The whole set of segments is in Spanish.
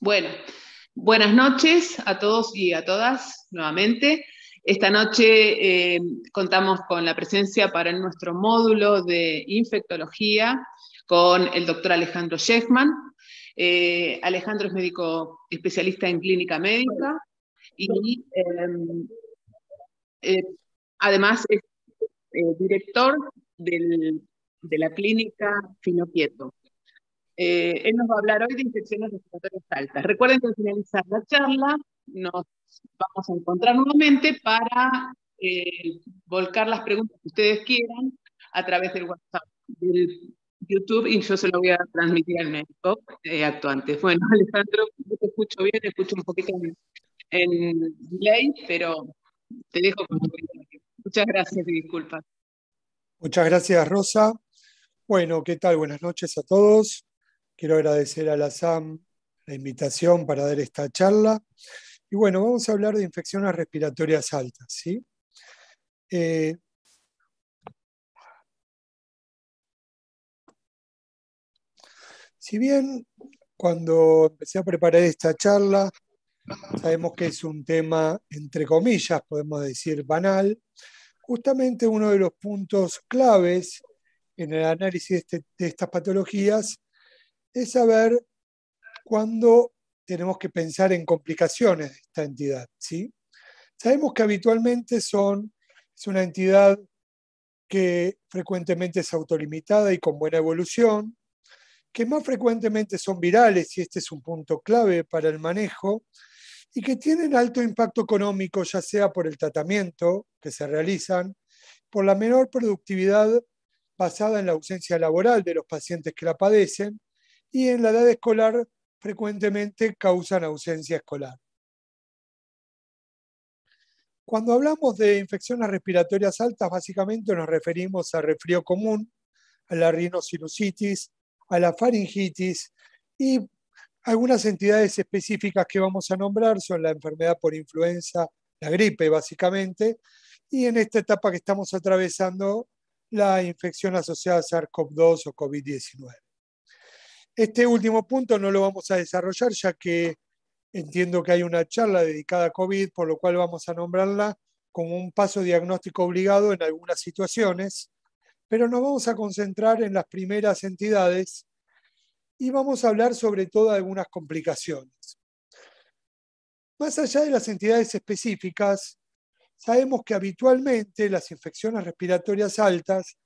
Bueno, buenas noches a todos y a todas nuevamente. Esta noche eh, contamos con la presencia para nuestro módulo de infectología con el doctor Alejandro Sheffman. Eh, Alejandro es médico especialista en clínica médica y eh, además es director de la clínica Finoquieto. Eh, él nos va a hablar hoy de infecciones respiratorias altas. Recuerden que al finalizar la charla nos vamos a encontrar nuevamente para eh, volcar las preguntas que ustedes quieran a través del WhatsApp, del YouTube, y yo se lo voy a transmitir al médico eh, actuante. Bueno, Alejandro, yo te escucho bien, escucho un poquito en, delay, pero te dejo con Muchas gracias y disculpas. Muchas gracias, Rosa. Bueno, ¿qué tal? Buenas noches a todos. Quiero agradecer a la SAM la invitación para dar esta charla. Y bueno, vamos a hablar de infecciones respiratorias altas. ¿sí? Eh, si bien cuando empecé a preparar esta charla, sabemos que es un tema, entre comillas, podemos decir, banal, justamente uno de los puntos claves en el análisis de, este, de estas patologías es saber cuándo tenemos que pensar en complicaciones de esta entidad. Sabemos que habitualmente son, es una entidad que frecuentemente es autolimitada y con buena evolución, que más frecuentemente son virales, y este es un punto clave para el manejo, y que tienen alto impacto económico, ya sea por el tratamiento que se realizan, por la menor productividad basada en la ausencia laboral de los pacientes que la padecen, y en la edad escolar frecuentemente causan ausencia escolar. Cuando hablamos de infecciones respiratorias altas, básicamente nos referimos a refrío común, a la rinosinusitis, a la faringitis y algunas entidades específicas que vamos a nombrar son la enfermedad por influenza, la gripe básicamente, y en esta etapa que estamos atravesando, la infección asociada a SARS-CoV-2 o COVID-19. Este último punto no lo vamos a desarrollar ya que entiendo que hay una charla dedicada a COVID, por lo cual vamos a nombrarla como un paso diagnóstico obligado en algunas situaciones, pero nos vamos a concentrar en las primeras entidades y vamos a hablar sobre todo de algunas complicaciones. Más allá de las entidades específicas, sabemos que habitualmente las infecciones respiratorias altas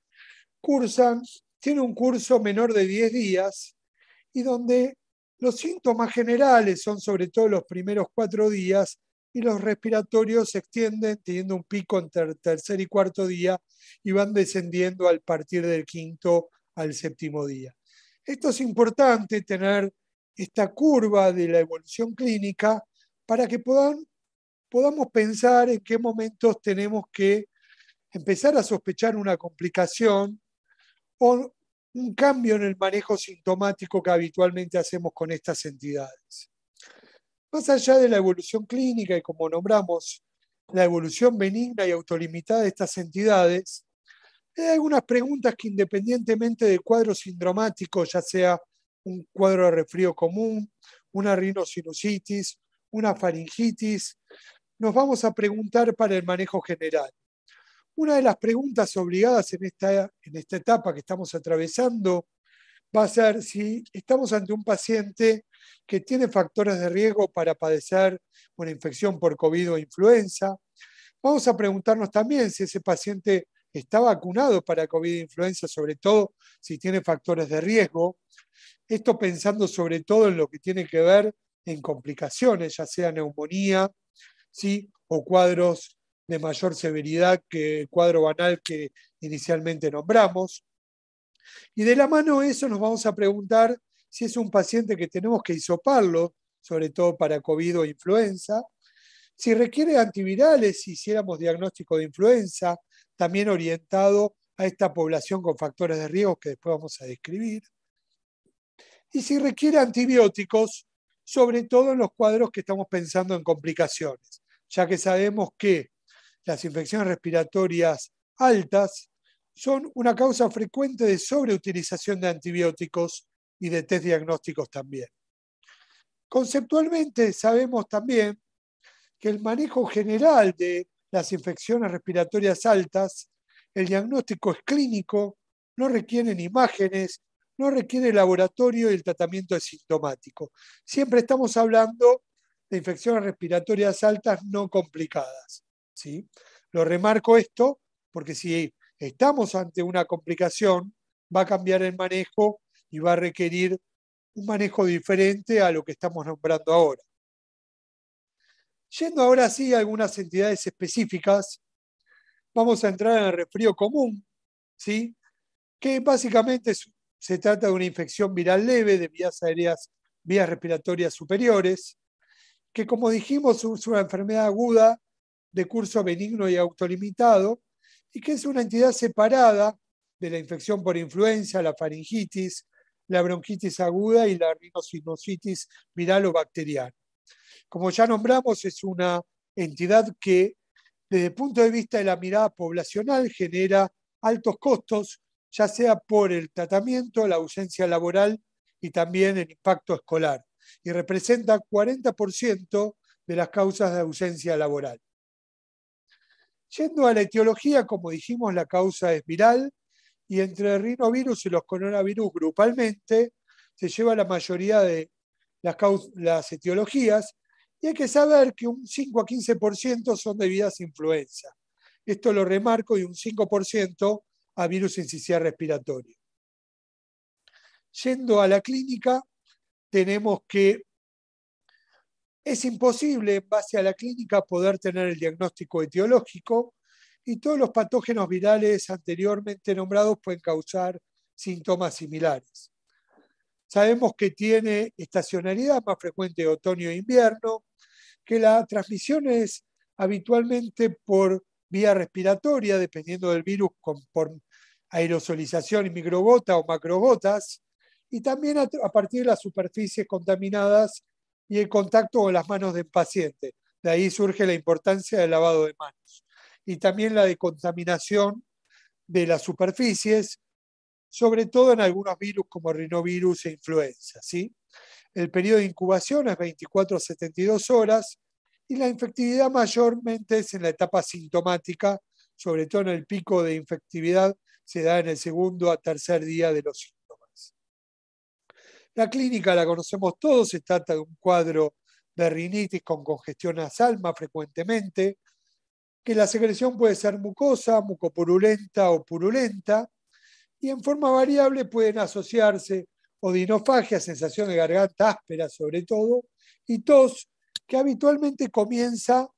cursan, tienen un curso menor de 10 días y donde los síntomas generales son sobre todo los primeros cuatro días y los respiratorios se extienden teniendo un pico entre el tercer y cuarto día y van descendiendo al partir del quinto al séptimo día. Esto es importante tener esta curva de la evolución clínica para que podamos pensar en qué momentos tenemos que empezar a sospechar una complicación o un cambio en el manejo sintomático que habitualmente hacemos con estas entidades. Más allá de la evolución clínica y como nombramos la evolución benigna y autolimitada de estas entidades, hay algunas preguntas que independientemente del cuadro sindromático, ya sea un cuadro de resfrío común, una rinosinusitis, una faringitis, nos vamos a preguntar para el manejo general. Una de las preguntas obligadas en esta, en esta etapa que estamos atravesando va a ser si estamos ante un paciente que tiene factores de riesgo para padecer una infección por COVID o influenza. Vamos a preguntarnos también si ese paciente está vacunado para COVID e influenza, sobre todo si tiene factores de riesgo. Esto pensando sobre todo en lo que tiene que ver en complicaciones, ya sea neumonía ¿sí? o cuadros de mayor severidad que el cuadro banal que inicialmente nombramos. Y de la mano de eso nos vamos a preguntar si es un paciente que tenemos que isoparlo sobre todo para COVID o influenza, si requiere antivirales si hiciéramos diagnóstico de influenza, también orientado a esta población con factores de riesgo que después vamos a describir, y si requiere antibióticos, sobre todo en los cuadros que estamos pensando en complicaciones, ya que sabemos que las infecciones respiratorias altas son una causa frecuente de sobreutilización de antibióticos y de test diagnósticos también. Conceptualmente sabemos también que el manejo general de las infecciones respiratorias altas, el diagnóstico es clínico, no requieren imágenes, no requiere laboratorio y el tratamiento es sintomático. Siempre estamos hablando de infecciones respiratorias altas no complicadas. ¿sí? Lo remarco esto porque si estamos ante una complicación, va a cambiar el manejo y va a requerir un manejo diferente a lo que estamos nombrando ahora. Yendo ahora sí a algunas entidades específicas, vamos a entrar en el resfrío común, ¿sí? que básicamente se trata de una infección viral leve de vías aéreas, vías respiratorias superiores, que como dijimos es una enfermedad aguda de curso benigno y autolimitado, y que es una entidad separada de la infección por influenza, la faringitis, la bronquitis aguda y la rinocinositis viral o bacteriana. Como ya nombramos, es una entidad que, desde el punto de vista de la mirada poblacional, genera altos costos, ya sea por el tratamiento, la ausencia laboral y también el impacto escolar, y representa 40% de las causas de ausencia laboral. Yendo a la etiología, como dijimos, la causa es viral y entre el rinovirus y los coronavirus grupalmente se lleva la mayoría de las, etiologías y hay que saber que un 5 a 15% son debidas a influenza. Esto lo remarco y un 5% a virus incisional respiratorio. Yendo a la clínica, tenemos que es imposible, en base a la clínica, poder tener el diagnóstico etiológico y todos los patógenos virales anteriormente nombrados pueden causar síntomas similares. Sabemos que tiene estacionalidad más frecuente otoño e invierno, que la transmisión es habitualmente por vía respiratoria, dependiendo del virus, por aerosolización y microgota o macrogotas, y también a, partir de las superficies contaminadas y el contacto con las manos del paciente. De ahí surge la importancia del lavado de manos. Y también la decontaminación de las superficies, sobre todo en algunos virus como rinovirus e influenza. ¿sí? El periodo de incubación es 24 a 72 horas y la infectividad mayormente es en la etapa sintomática, sobre todo en el pico de infectividad, se da en el segundo a tercer día de los síntomas. La clínica la conocemos todos, se trata de un cuadro de rinitis con congestión nasal más frecuentemente, que la secreción puede ser mucosa, mucopurulenta o purulenta, y en forma variable pueden asociarse odinofagia, sensación de garganta áspera sobre todo, y tos, que habitualmente comienza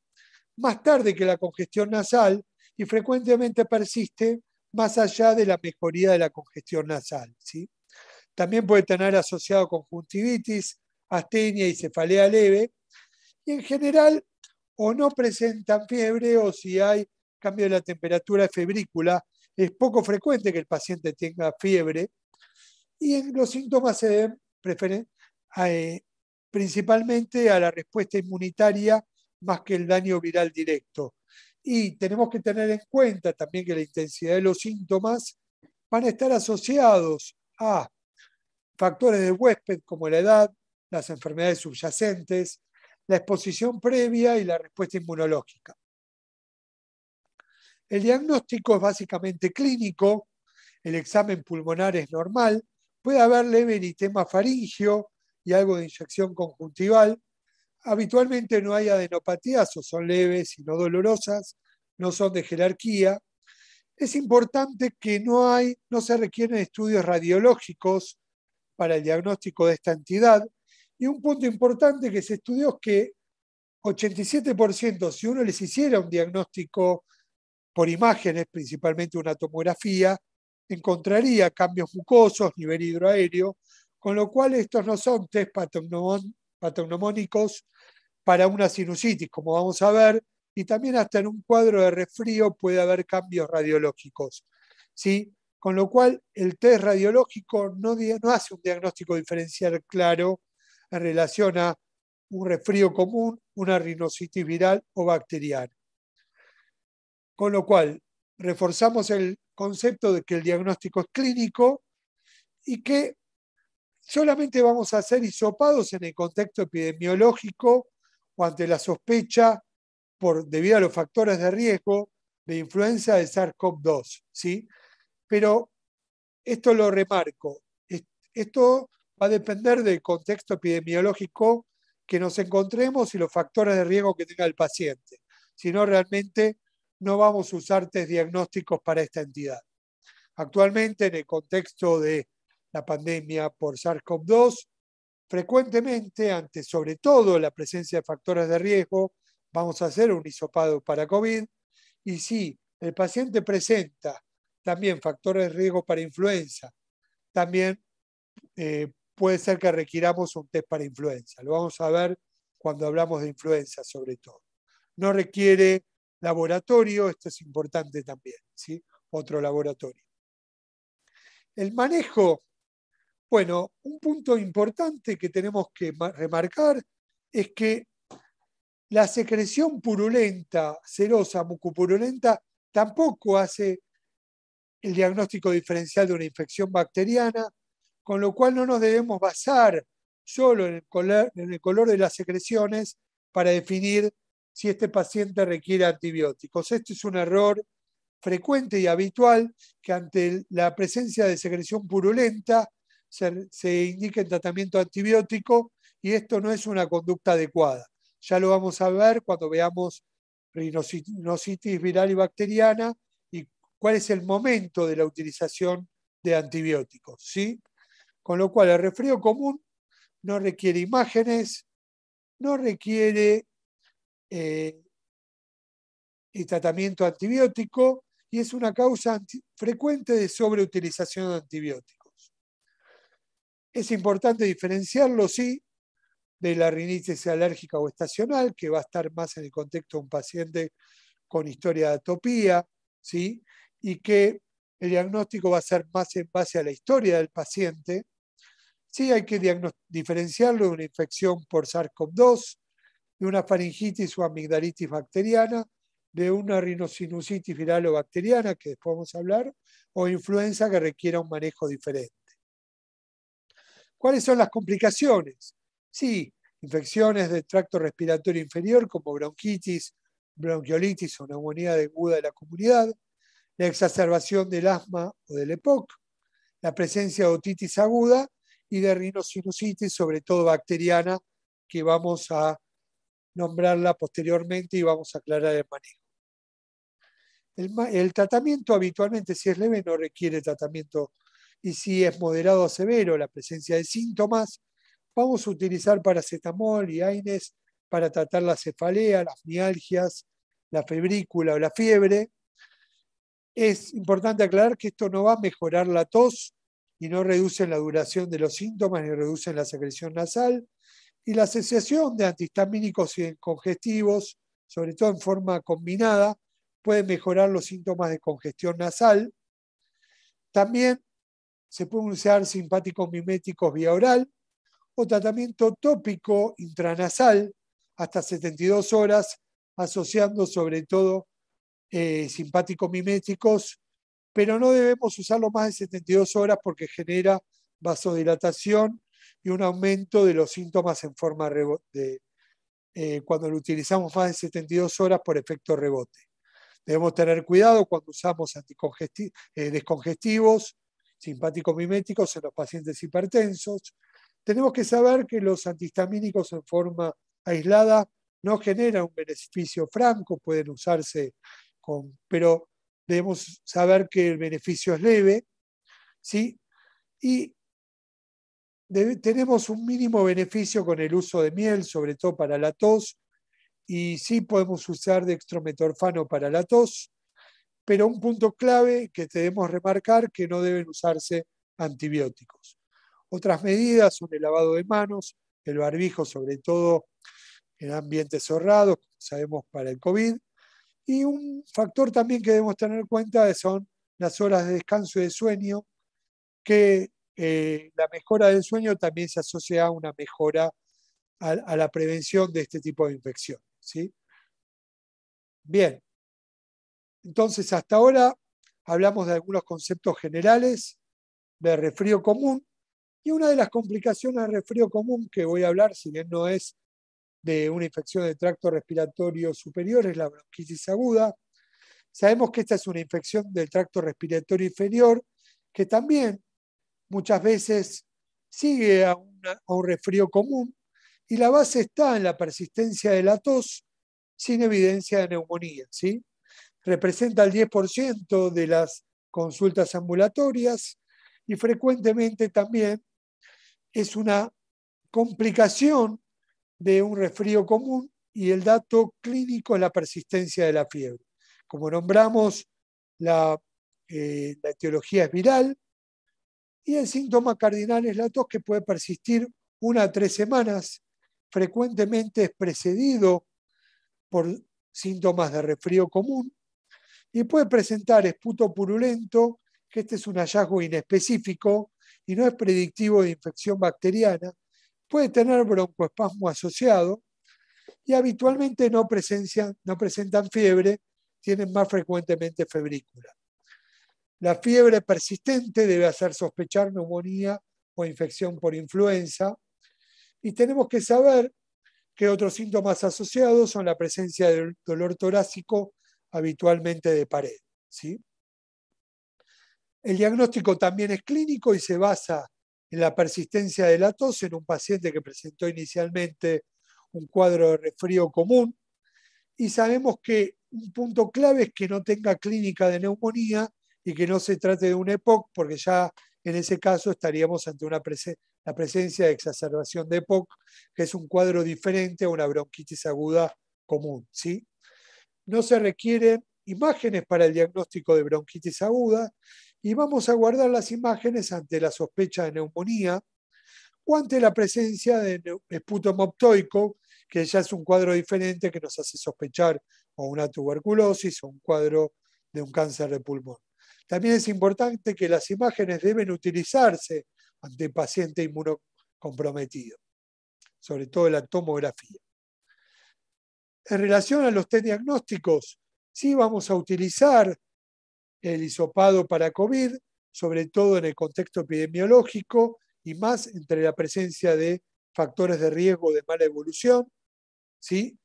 más tarde que la congestión nasal y frecuentemente persiste más allá de la mejoría de la congestión nasal. ¿sí? También puede tener asociado conjuntivitis, astenia y cefalea leve. Y en general, o no presentan fiebre o si hay cambio de la temperatura febrícula, es poco frecuente que el paciente tenga fiebre. Y los síntomas se deben eh, principalmente a la respuesta inmunitaria más que el daño viral directo. Y tenemos que tener en cuenta también que la intensidad de los síntomas van a estar asociados a factores del huésped como la edad, las enfermedades subyacentes, la exposición previa y la respuesta inmunológica. El diagnóstico es básicamente clínico, el examen pulmonar es normal, puede haber leve eritema faringio y algo de inyección conjuntival. Habitualmente no hay adenopatías o son leves y no dolorosas, no son de jerarquía. Es importante que no, hay, no se requieren estudios radiológicos para el diagnóstico de esta entidad. Y un punto importante que se estudió es que 87%, si uno les hiciera un diagnóstico por imágenes, principalmente una tomografía, encontraría cambios mucosos, nivel hidroaéreo, con lo cual estos no son test patognomónicos para una sinusitis, como vamos a ver, y también hasta en un cuadro de resfrío puede haber cambios radiológicos. ¿sí? con lo cual el test radiológico no, hace un diagnóstico diferencial claro en relación a un resfrío común, una rinocitis viral o bacteriana. Con lo cual, reforzamos el concepto de que el diagnóstico es clínico y que solamente vamos a ser hisopados en el contexto epidemiológico o ante la sospecha por, debido a los factores de riesgo de influenza de SARS-CoV-2. ¿sí? Pero esto lo remarco, esto va a depender del contexto epidemiológico que nos encontremos y los factores de riesgo que tenga el paciente. Si no, realmente no vamos a usar test diagnósticos para esta entidad. Actualmente, en el contexto de la pandemia por SARS-CoV-2, frecuentemente, ante sobre todo la presencia de factores de riesgo, vamos a hacer un hisopado para COVID y si el paciente presenta también factores de riesgo para influenza. También eh, puede ser que requiramos un test para influenza. Lo vamos a ver cuando hablamos de influenza, sobre todo. No requiere laboratorio, esto es importante también, ¿sí? otro laboratorio. El manejo, bueno, un punto importante que tenemos que remarcar es que la secreción purulenta, serosa, mucopurulenta, tampoco hace el diagnóstico diferencial de una infección bacteriana, con lo cual no nos debemos basar solo en el color, de las secreciones para definir si este paciente requiere antibióticos. Este es un error frecuente y habitual que ante la presencia de secreción purulenta se, indique el tratamiento antibiótico y esto no es una conducta adecuada. Ya lo vamos a ver cuando veamos rinocitis viral y bacteriana cuál es el momento de la utilización de antibióticos. ¿sí? Con lo cual, el resfrío común no requiere imágenes, no requiere eh, tratamiento antibiótico y es una causa frecuente de sobreutilización de antibióticos. Es importante diferenciarlo, sí, de la rinitis alérgica o estacional, que va a estar más en el contexto de un paciente con historia de atopía, ¿sí? y que el diagnóstico va a ser más en base a la historia del paciente. Sí hay que diferenciarlo de una infección por SARS-CoV-2, de una faringitis o amigdalitis bacteriana, de una rinosinusitis viral o bacteriana, que después vamos a hablar, o influenza que requiera un manejo diferente. ¿Cuáles son las complicaciones? Sí, infecciones del tracto respiratorio inferior como bronquitis, bronquiolitis o neumonía aguda de la comunidad, la exacerbación del asma o del EPOC, la presencia de otitis aguda y de rinosinusitis, sobre todo bacteriana, que vamos a nombrarla posteriormente y vamos a aclarar el manejo. El, el, tratamiento habitualmente, si es leve, no requiere tratamiento y si es moderado o severo, la presencia de síntomas, vamos a utilizar paracetamol y AINES para tratar la cefalea, las mialgias, la febrícula o la fiebre, es importante aclarar que esto no va a mejorar la tos y no reduce la duración de los síntomas ni reduce la secreción nasal. Y la asociación de antihistamínicos y congestivos, sobre todo en forma combinada, puede mejorar los síntomas de congestión nasal. También se pueden usar simpáticos miméticos vía oral o tratamiento tópico intranasal hasta 72 horas, asociando sobre todo eh, simpático-miméticos, pero no debemos usarlo más de 72 horas porque genera vasodilatación y un aumento de los síntomas en forma de eh, cuando lo utilizamos más de 72 horas por efecto rebote. Debemos tener cuidado cuando usamos eh, descongestivos, simpáticos miméticos en los pacientes hipertensos. Tenemos que saber que los antihistamínicos en forma aislada no generan un beneficio franco, pueden usarse pero debemos saber que el beneficio es leve, ¿sí? Y tenemos un mínimo beneficio con el uso de miel, sobre todo para la tos, y sí podemos usar dextrometorfano para la tos, pero un punto clave que debemos remarcar que no deben usarse antibióticos. Otras medidas son el lavado de manos, el barbijo, sobre todo en ambientes cerrados, sabemos para el COVID, y un factor también que debemos tener en cuenta son las horas de descanso y de sueño, que eh, la mejora del sueño también se asocia a una mejora a, la prevención de este tipo de infección. ¿sí? Bien, entonces hasta ahora hablamos de algunos conceptos generales de resfrío común y una de las complicaciones del resfrío común que voy a hablar, si bien no es de una infección del tracto respiratorio superior, es la bronquitis aguda. Sabemos que esta es una infección del tracto respiratorio inferior, que también muchas veces sigue a, un resfrío común y la base está en la persistencia de la tos sin evidencia de neumonía. ¿sí? Representa el 10% de las consultas ambulatorias y frecuentemente también es una complicación de un resfrío común y el dato clínico es la persistencia de la fiebre. Como nombramos, eh, la, etiología es viral y el síntoma cardinal es la tos que puede persistir una a tres semanas. Frecuentemente es precedido por síntomas de resfrío común y puede presentar esputo purulento, que este es un hallazgo inespecífico y no es predictivo de infección bacteriana, Puede tener broncoespasmo asociado y habitualmente no, no presentan fiebre, tienen más frecuentemente febrícula. La fiebre persistente debe hacer sospechar neumonía o infección por influenza. Y tenemos que saber que otros síntomas asociados son la presencia de dolor torácico, habitualmente de pared. ¿sí? El diagnóstico también es clínico y se basa en la persistencia de la tos en un paciente que presentó inicialmente un cuadro de resfrío común. Y sabemos que un punto clave es que no tenga clínica de neumonía y que no se trate de un EPOC, porque ya en ese caso estaríamos ante una la presencia de exacerbación de EPOC, que es un cuadro diferente a una bronquitis aguda común. ¿sí? No se requieren imágenes para el diagnóstico de bronquitis aguda y vamos a guardar las imágenes ante la sospecha de neumonía o ante la presencia de esputo que ya es un cuadro diferente que nos hace sospechar o una tuberculosis o un cuadro de un cáncer de pulmón. También es importante que las imágenes deben utilizarse ante paciente inmunocomprometido, sobre todo la tomografía. En relación a los test diagnósticos, sí vamos a utilizar el isopado para COVID, sobre todo en el contexto epidemiológico y más entre la presencia de factores de riesgo de mala evolución, ¿sí?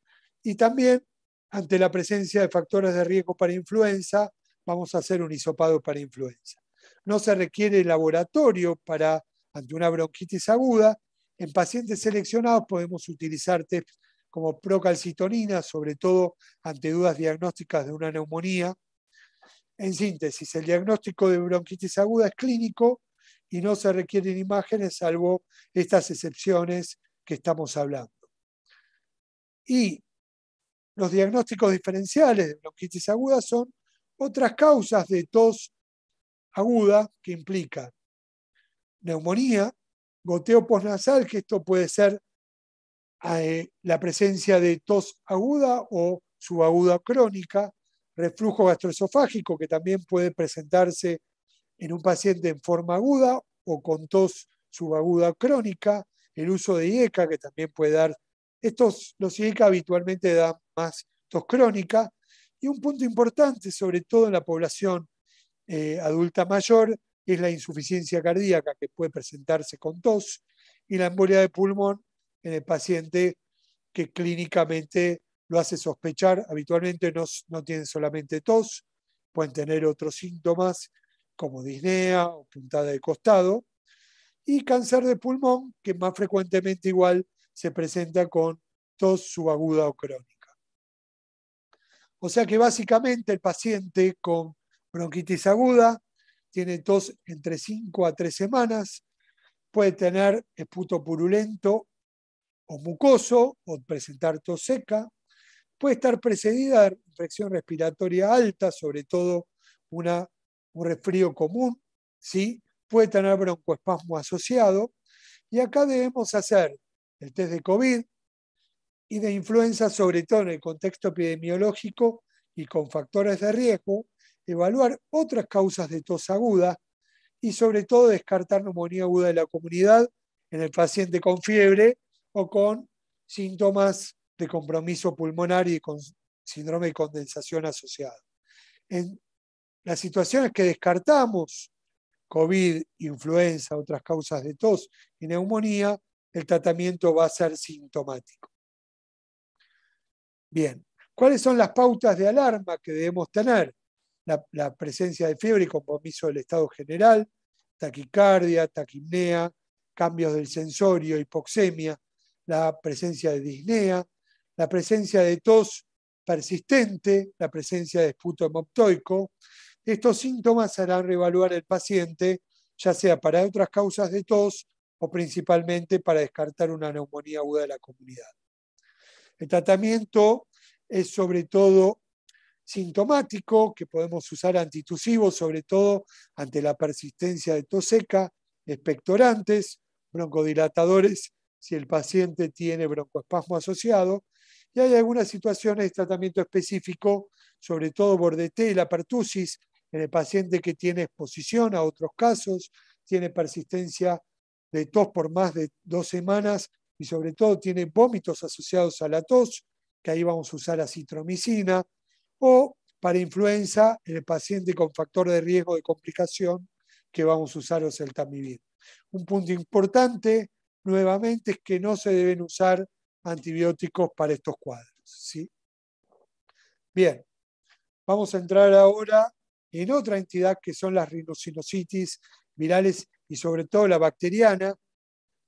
Y también ante la presencia de factores de riesgo para influenza, vamos a hacer un isopado para influenza. No se requiere laboratorio para ante una bronquitis aguda. En pacientes seleccionados podemos utilizar tests como procalcitonina, sobre todo ante dudas diagnósticas de una neumonía, en síntesis, el diagnóstico de bronquitis aguda es clínico y no se requieren imágenes salvo estas excepciones que estamos hablando. Y los diagnósticos diferenciales de bronquitis aguda son otras causas de tos aguda que implican neumonía, goteo postnasal, que esto puede ser eh, la presencia de tos aguda o subaguda crónica, reflujo gastroesofágico, que también puede presentarse en un paciente en forma aguda o con tos subaguda crónica, el uso de IECA, que también puede dar, estos, los IECA habitualmente dan más tos crónica, y un punto importante, sobre todo en la población eh, adulta mayor, es la insuficiencia cardíaca, que puede presentarse con tos, y la embolia de pulmón en el paciente que clínicamente lo hace sospechar. Habitualmente no, no tienen solamente tos, pueden tener otros síntomas como disnea o puntada de costado. Y cáncer de pulmón, que más frecuentemente igual se presenta con tos subaguda o crónica. O sea que básicamente el paciente con bronquitis aguda tiene tos entre 5 a 3 semanas, puede tener esputo purulento o mucoso o presentar tos seca, puede estar precedida de infección respiratoria alta, sobre todo una, un resfrío común, ¿sí? puede tener broncoespasmo asociado. Y acá debemos hacer el test de COVID y de influenza, sobre todo en el contexto epidemiológico y con factores de riesgo, evaluar otras causas de tos aguda y sobre todo descartar neumonía aguda de la comunidad en el paciente con fiebre o con síntomas de compromiso pulmonar y con síndrome de condensación asociado. En las situaciones que descartamos, COVID, influenza, otras causas de tos y neumonía, el tratamiento va a ser sintomático. Bien, ¿cuáles son las pautas de alarma que debemos tener? La, presencia de fiebre y compromiso del estado general, taquicardia, taquipnea, cambios del sensorio, hipoxemia, la presencia de disnea, la presencia de tos persistente, la presencia de esputo hemoptoico. Estos síntomas harán reevaluar el paciente, ya sea para otras causas de tos o principalmente para descartar una neumonía aguda de la comunidad. El tratamiento es sobre todo sintomático, que podemos usar antitusivos, sobre todo ante la persistencia de tos seca, expectorantes, broncodilatadores, si el paciente tiene broncoespasmo asociado, y hay algunas situaciones de tratamiento específico, sobre todo Bordeté y la pertusis, en el paciente que tiene exposición a otros casos, tiene persistencia de tos por más de dos semanas y sobre todo tiene vómitos asociados a la tos, que ahí vamos a usar la acitromicina, o para influenza en el paciente con factor de riesgo de complicación, que vamos a usar oseltamivir. Un punto importante, nuevamente, es que no se deben usar antibióticos para estos cuadros. Bien, vamos a entrar ahora en otra entidad que son las rinocinositis virales y sobre todo la bacteriana,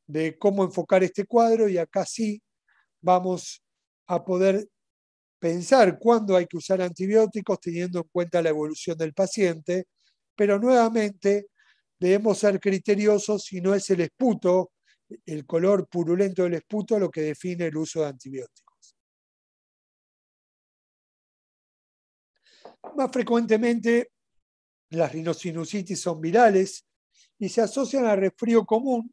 de cómo enfocar este cuadro y acá sí vamos a poder pensar cuándo hay que usar antibióticos teniendo en cuenta la evolución del paciente, pero nuevamente debemos ser criteriosos y no es el esputo el color purulento del esputo lo que define el uso de antibióticos. Más frecuentemente, las rinosinusitis son virales y se asocian al resfrío común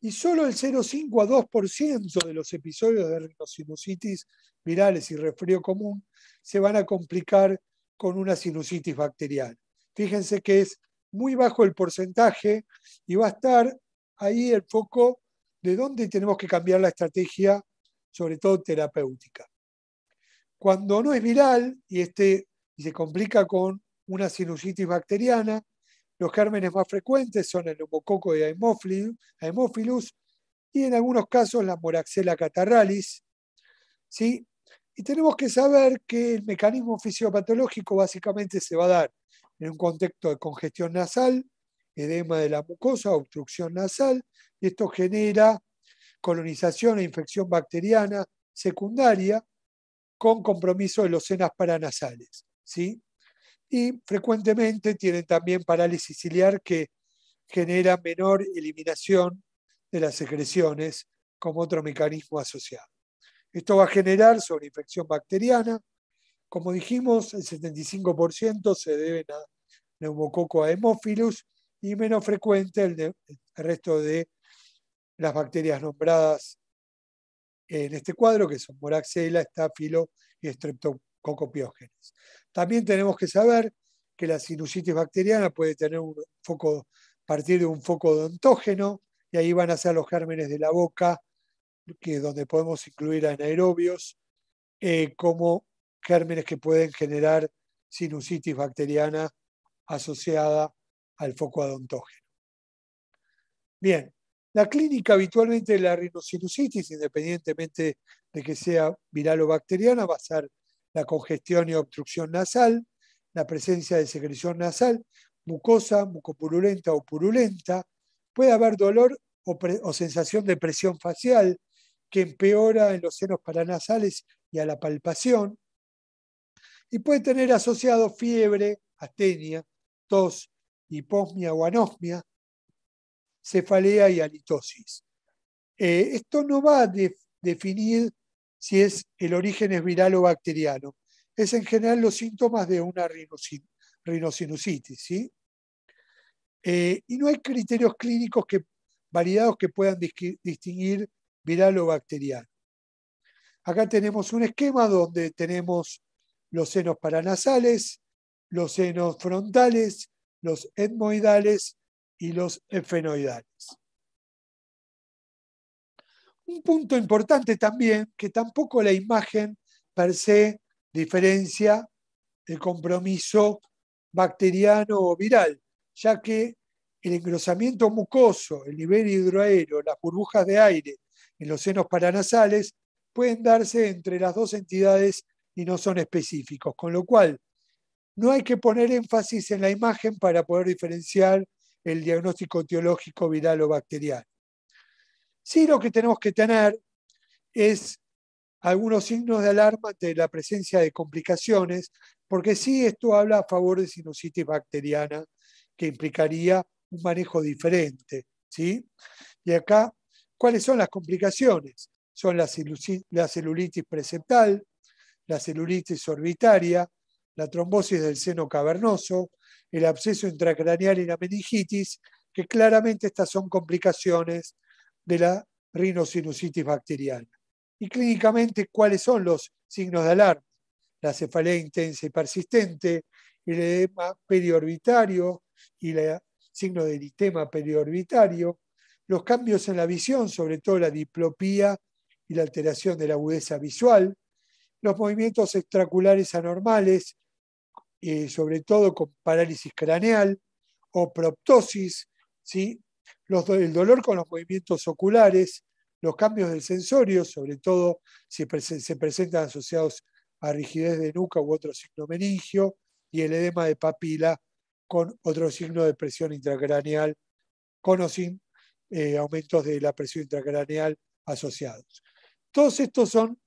y solo el 0,5 a 2% de los episodios de rinosinusitis virales y resfrío común se van a complicar con una sinusitis bacteriana. Fíjense que es muy bajo el porcentaje y va a estar ahí el foco de dónde tenemos que cambiar la estrategia, sobre todo terapéutica. Cuando no es viral y, este, se complica con una sinusitis bacteriana, los gérmenes más frecuentes son el neumococo y haemophilus, y en algunos casos la moraxella catarralis. ¿sí? Y tenemos que saber que el mecanismo fisiopatológico básicamente se va a dar en un contexto de congestión nasal, edema de la mucosa, obstrucción nasal, y esto genera colonización e infección bacteriana secundaria con compromiso de los senas paranasales. Y frecuentemente tienen también parálisis ciliar que genera menor eliminación de las secreciones como otro mecanismo asociado. Esto va a generar sobreinfección bacteriana. Como dijimos, el 75% se deben a neumococo a y menos frecuente el, resto de las bacterias nombradas en este cuadro, que son Moraxella, Staphylo y Streptococopiógenes. También tenemos que saber que la sinusitis bacteriana puede tener un foco, partir de un foco ontógeno, y ahí van a ser los gérmenes de la boca, que donde podemos incluir anaerobios, eh, como gérmenes que pueden generar sinusitis bacteriana asociada al foco adontógeno. Bien, la clínica habitualmente de la rinosinusitis, independientemente de que sea viral o bacteriana, va a ser la congestión y obstrucción nasal, la presencia de secreción nasal, mucosa, mucopurulenta o purulenta, puede haber dolor o, o, sensación de presión facial que empeora en los senos paranasales y a la palpación, y puede tener asociado fiebre, astenia, tos, hiposmia o anosmia, cefalea y anitosis. Eh, esto no va a definir si es el origen es viral o bacteriano. Es en general los síntomas de una rinocin eh, y no hay criterios clínicos que, validados que puedan distinguir viral o bacteriano. Acá tenemos un esquema donde tenemos los senos paranasales, los senos frontales, los etmoidales y los efenoidales. Un punto importante también, que tampoco la imagen per se diferencia el compromiso bacteriano o viral, ya que el engrosamiento mucoso, el nivel hidroaéreo, las burbujas de aire en los senos paranasales pueden darse entre las dos entidades y no son específicos, con lo cual no hay que poner énfasis en la imagen para poder diferenciar el diagnóstico teológico viral o bacterial. Sí lo que tenemos que tener es algunos signos de alarma de la presencia de complicaciones, porque sí esto habla a favor de sinusitis bacteriana, que implicaría un manejo diferente. ¿sí? Y acá, ¿cuáles son las complicaciones? Son la, celulitis preceptal, la celulitis orbitaria, la trombosis del seno cavernoso, el absceso intracraneal y la meningitis, que claramente estas son complicaciones de la rinosinusitis bacteriana. Y clínicamente, ¿cuáles son los signos de alarma? La cefalea intensa y persistente, el edema periorbitario y el signo del sistema periorbitario, los cambios en la visión, sobre todo la diplopía y la alteración de la agudeza visual, los movimientos extraculares anormales eh, sobre todo con parálisis craneal o proptosis, ¿sí? Los, el dolor con los movimientos oculares, los cambios del sensorio, sobre todo si se presentan asociados a rigidez de nuca u otro signo meningio, y el edema de papila con otro signo de presión intracraneal, con o sin eh, aumentos de la presión intracraneal asociados. Todos estos son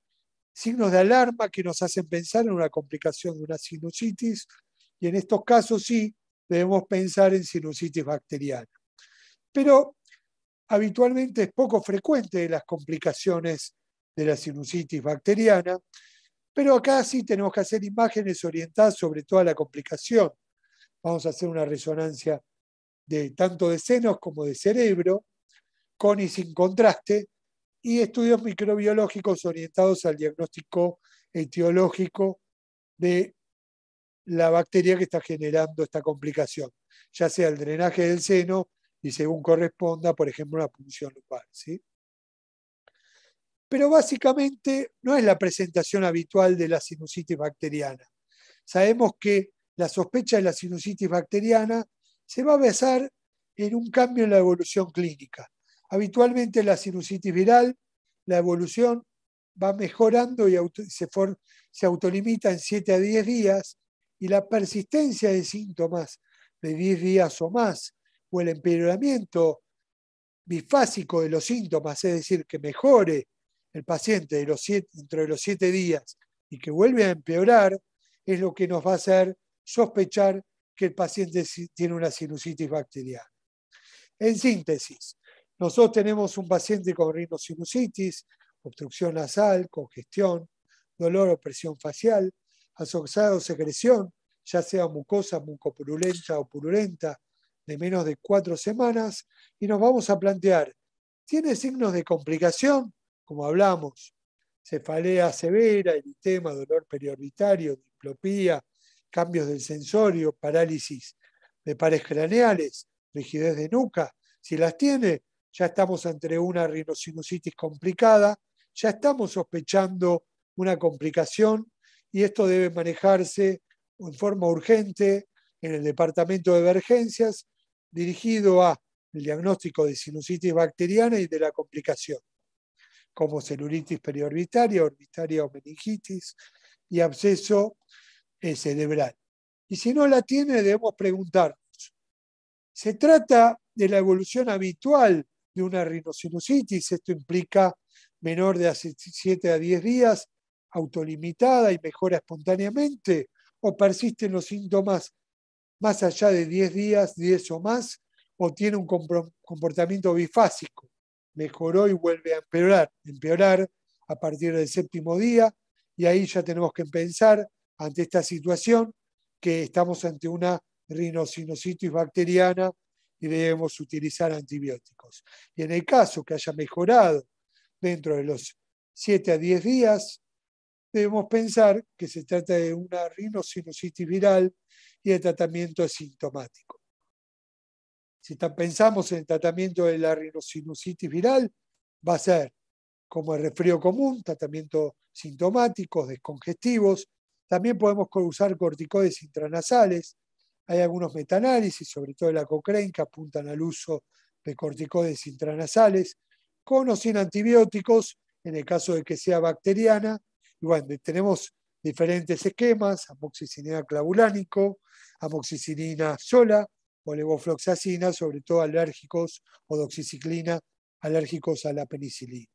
signos de alarma que nos hacen pensar en una complicación de una sinusitis y en estos casos sí debemos pensar en sinusitis bacteriana. Pero habitualmente es poco frecuente las complicaciones de la sinusitis bacteriana, pero acá sí tenemos que hacer imágenes orientadas sobre toda la complicación. Vamos a hacer una resonancia de tanto de senos como de cerebro, con y sin contraste, y estudios microbiológicos orientados al diagnóstico etiológico de la bacteria que está generando esta complicación, ya sea el drenaje del seno y según corresponda, por ejemplo, una punción lumbar. Pero básicamente no es la presentación habitual de la sinusitis bacteriana. Sabemos que la sospecha de la sinusitis bacteriana se va a basar en un cambio en la evolución clínica. Habitualmente la sinusitis viral, la evolución va mejorando y se, autolimita en 7 a 10 días y la persistencia de síntomas de 10 días o más o el empeoramiento bifásico de los síntomas, es decir, que mejore el paciente los dentro de los 7 días y que vuelve a empeorar, es lo que nos va a hacer sospechar que el paciente tiene una sinusitis bacteriana. En síntesis, nosotros tenemos un paciente con rinosinusitis, obstrucción nasal, congestión, dolor o presión facial, asociado secreción, ya sea mucosa, mucopurulenta o purulenta, de menos de cuatro semanas, y nos vamos a plantear, ¿tiene signos de complicación? Como hablamos, cefalea severa, eritema, dolor periorbitario, diplopía, cambios del sensorio, parálisis de pares craneales, rigidez de nuca. Si las tiene, ya estamos ante una rinosinusitis complicada, ya estamos sospechando una complicación y esto debe manejarse en forma urgente en el departamento de emergencias dirigido a el diagnóstico de sinusitis bacteriana y de la complicación, como celulitis periorbitaria, orbitaria o meningitis y absceso eh, cerebral. Y si no la tiene, debemos preguntarnos, ¿se trata de la evolución habitual de una rinosinusitis. Esto implica menor de 7 a 10 días, autolimitada y mejora espontáneamente, o persisten los síntomas más allá de 10 días, 10 o más, o tiene un comportamiento bifásico, mejoró y vuelve a empeorar, empeorar a partir del séptimo día, y ahí ya tenemos que pensar ante esta situación que estamos ante una rinocinositis bacteriana y debemos utilizar antibióticos. Y en el caso que haya mejorado dentro de los 7 a 10 días, debemos pensar que se trata de una rinosinusitis viral y el tratamiento es sintomático. Si pensamos en el tratamiento de la rinosinusitis viral, va a ser como el resfrío común, tratamiento sintomático, descongestivos. También podemos usar corticoides intranasales hay algunos metaanálisis, sobre todo de la Cochrane, que apuntan al uso de corticoides intranasales con o sin antibióticos, en el caso de que sea bacteriana. bueno, tenemos diferentes esquemas, amoxicilina clavulánico, amoxicilina sola o levofloxacina, sobre todo alérgicos o doxiciclina alérgicos a la penicilina.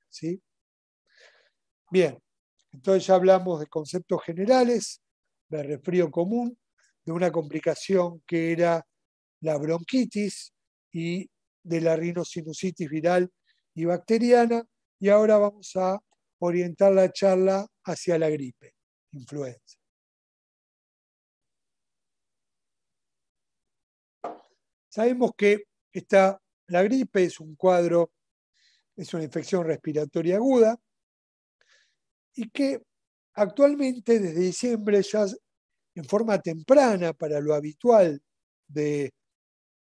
Bien, entonces ya hablamos de conceptos generales, de resfrío común, de una complicación que era la bronquitis y de la rinosinusitis viral y bacteriana. Y ahora vamos a orientar la charla hacia la gripe, influenza. Sabemos que esta, la gripe es un cuadro, es una infección respiratoria aguda y que actualmente desde diciembre ya en forma temprana para lo habitual de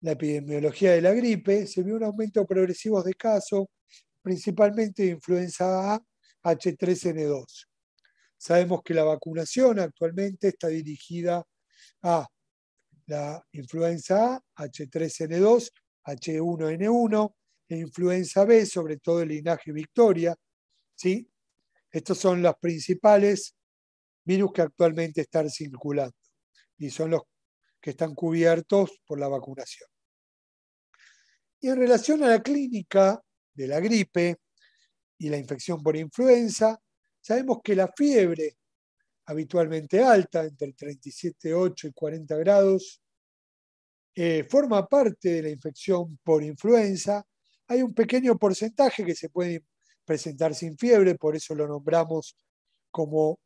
la epidemiología de la gripe, se vio un aumento progresivo de casos, principalmente de influenza A, H3N2. Sabemos que la vacunación actualmente está dirigida a la influenza A, H3N2, H1N1 e influenza B, sobre todo el linaje Victoria. ¿sí? Estas son las principales virus que actualmente están circulando y son los que están cubiertos por la vacunación. Y en relación a la clínica de la gripe y la infección por influenza, sabemos que la fiebre habitualmente alta, entre 37, 8 y 40 grados, eh, forma parte de la infección por influenza. Hay un pequeño porcentaje que se puede presentar sin fiebre, por eso lo nombramos como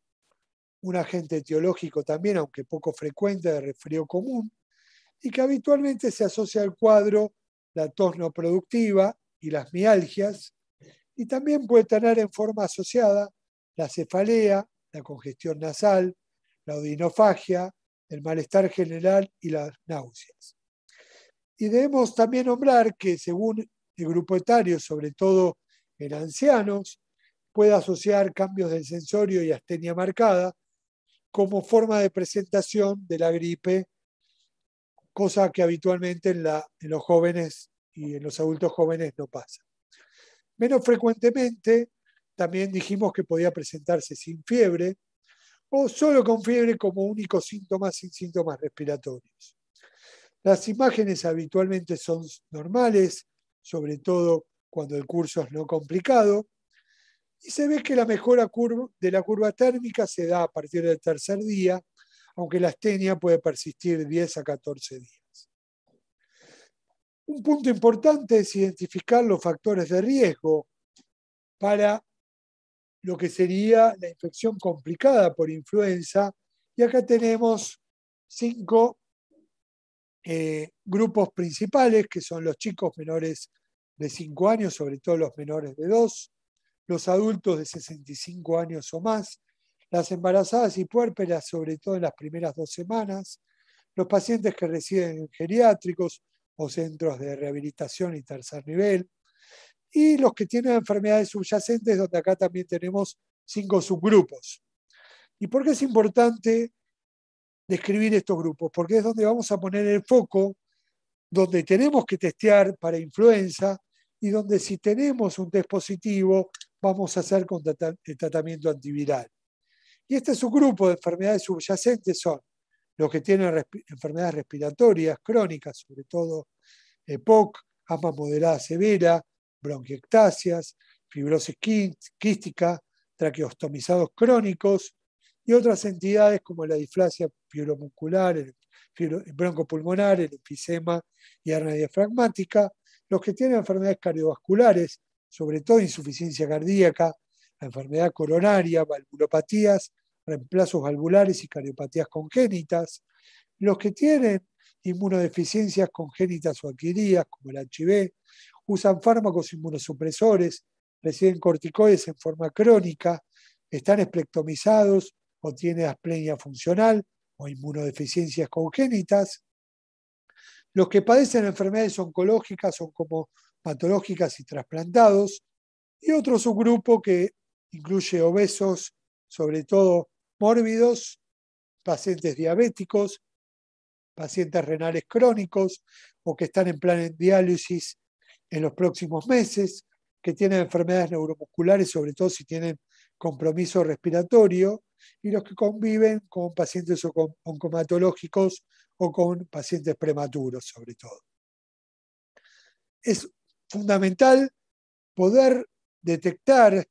un agente etiológico también, aunque poco frecuente, de resfrío común, y que habitualmente se asocia al cuadro la tos no productiva y las mialgias, y también puede tener en forma asociada la cefalea, la congestión nasal, la odinofagia, el malestar general y las náuseas. Y debemos también nombrar que según el grupo etario, sobre todo en ancianos, puede asociar cambios del sensorio y astenia marcada, como forma de presentación de la gripe, cosa que habitualmente en, los jóvenes y en los adultos jóvenes no pasa. Menos frecuentemente, también dijimos que podía presentarse sin fiebre o solo con fiebre como único síntoma sin síntomas respiratorios. Las imágenes habitualmente son normales, sobre todo cuando el curso es no complicado, y se ve que la mejora de la curva térmica se da a partir del tercer día, aunque la astenia puede persistir 10 a 14 días. Un punto importante es identificar los factores de riesgo para lo que sería la infección complicada por influenza. Y acá tenemos cinco eh, grupos principales, que son los chicos menores de 5 años, sobre todo los menores de 2, los adultos de 65 años o más, las embarazadas y puérperas, sobre todo en las primeras dos semanas, los pacientes que residen en geriátricos o centros de rehabilitación y tercer nivel, y los que tienen enfermedades subyacentes, donde acá también tenemos cinco subgrupos. ¿Y por qué es importante describir estos grupos? Porque es donde vamos a poner el foco, donde tenemos que testear para influenza y donde si tenemos un test positivo, vamos a hacer con el tratamiento antiviral. Y este subgrupo de enfermedades subyacentes son los que tienen enfermedades respiratorias crónicas, sobre todo EPOC, asma moderada severa, bronquiectasias, fibrosis quística, traqueostomizados crónicos y otras entidades como la displasia fibromuscular, el, broncopulmonar, el enfisema y hernia diafragmática, los que tienen enfermedades cardiovasculares sobre todo insuficiencia cardíaca, la enfermedad coronaria, valvulopatías, reemplazos valvulares y cardiopatías congénitas. Los que tienen inmunodeficiencias congénitas o adquiridas, como el HIV, usan fármacos inmunosupresores, reciben corticoides en forma crónica, están esplectomizados o tienen asplenia funcional o inmunodeficiencias congénitas. Los que padecen enfermedades oncológicas son como patológicas y trasplantados, y otro subgrupo que incluye obesos, sobre todo mórbidos, pacientes diabéticos, pacientes renales crónicos o que están en plan de diálisis en los próximos meses, que tienen enfermedades neuromusculares, sobre todo si tienen compromiso respiratorio, y los que conviven con pacientes oncomatológicos o con pacientes prematuros, sobre todo. Es fundamental poder detectar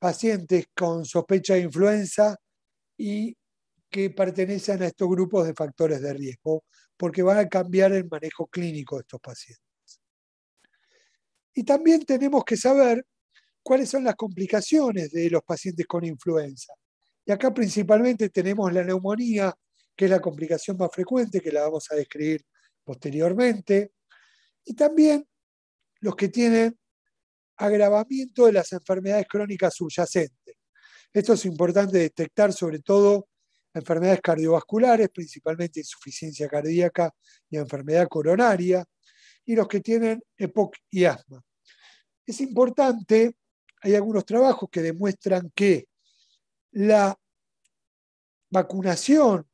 pacientes con sospecha de influenza y que pertenecen a estos grupos de factores de riesgo, porque van a cambiar el manejo clínico de estos pacientes. Y también tenemos que saber cuáles son las complicaciones de los pacientes con influenza. Y acá principalmente tenemos la neumonía, que es la complicación más frecuente, que la vamos a describir posteriormente. Y también los que tienen agravamiento de las enfermedades crónicas subyacentes. Esto es importante detectar sobre todo enfermedades cardiovasculares, principalmente insuficiencia cardíaca y enfermedad coronaria, y los que tienen EPOC y asma. Es importante, hay algunos trabajos que demuestran que la vacunación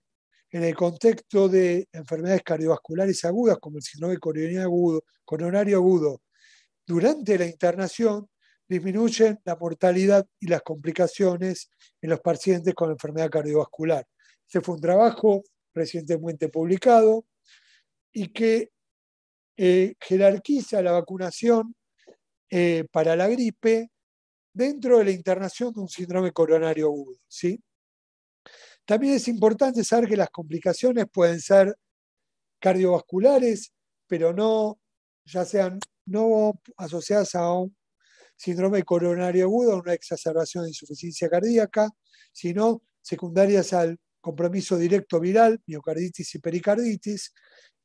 en el contexto de enfermedades cardiovasculares agudas como el síndrome coronario agudo, agudo durante la internación disminuyen la mortalidad y las complicaciones en los pacientes con enfermedad cardiovascular. Este fue un trabajo recientemente publicado y que eh, jerarquiza la vacunación eh, para la gripe dentro de la internación de un síndrome coronario agudo. También es importante saber que las complicaciones pueden ser cardiovasculares, pero no ya sean no asociadas a un síndrome coronario agudo, una exacerbación de insuficiencia cardíaca, sino secundarias al compromiso directo viral, miocarditis y pericarditis,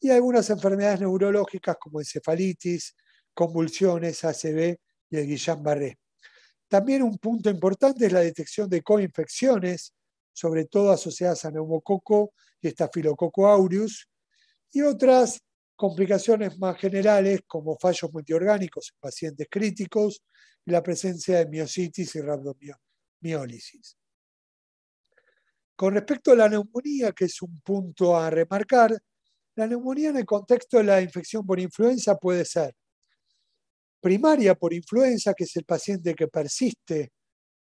y algunas enfermedades neurológicas como encefalitis, convulsiones, ACV y el Guillain-Barré. También un punto importante es la detección de coinfecciones, sobre todo asociadas a neumococo y estafilococo aureus, y otras complicaciones más generales como fallos multiorgánicos en pacientes críticos y la presencia de miocitis y rhabdomiólisis. Con respecto a la neumonía, que es un punto a remarcar, la neumonía en el contexto de la infección por influenza puede ser primaria por influenza, que es el paciente que persiste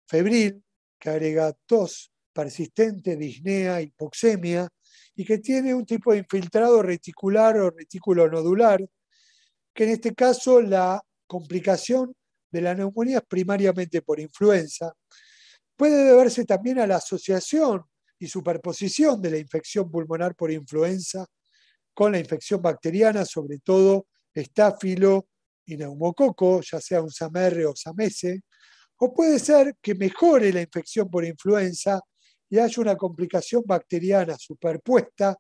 febril, que agrega tos persistente, disnea, hipoxemia, y que tiene un tipo de infiltrado reticular o retículo nodular, que en este caso la complicación de la neumonía es primariamente por influenza. Puede deberse también a la asociación y superposición de la infección pulmonar por influenza con la infección bacteriana, sobre todo estáfilo y neumococo, ya sea un SAMR o SAMESE, o puede ser que mejore la infección por influenza y hay una complicación bacteriana superpuesta,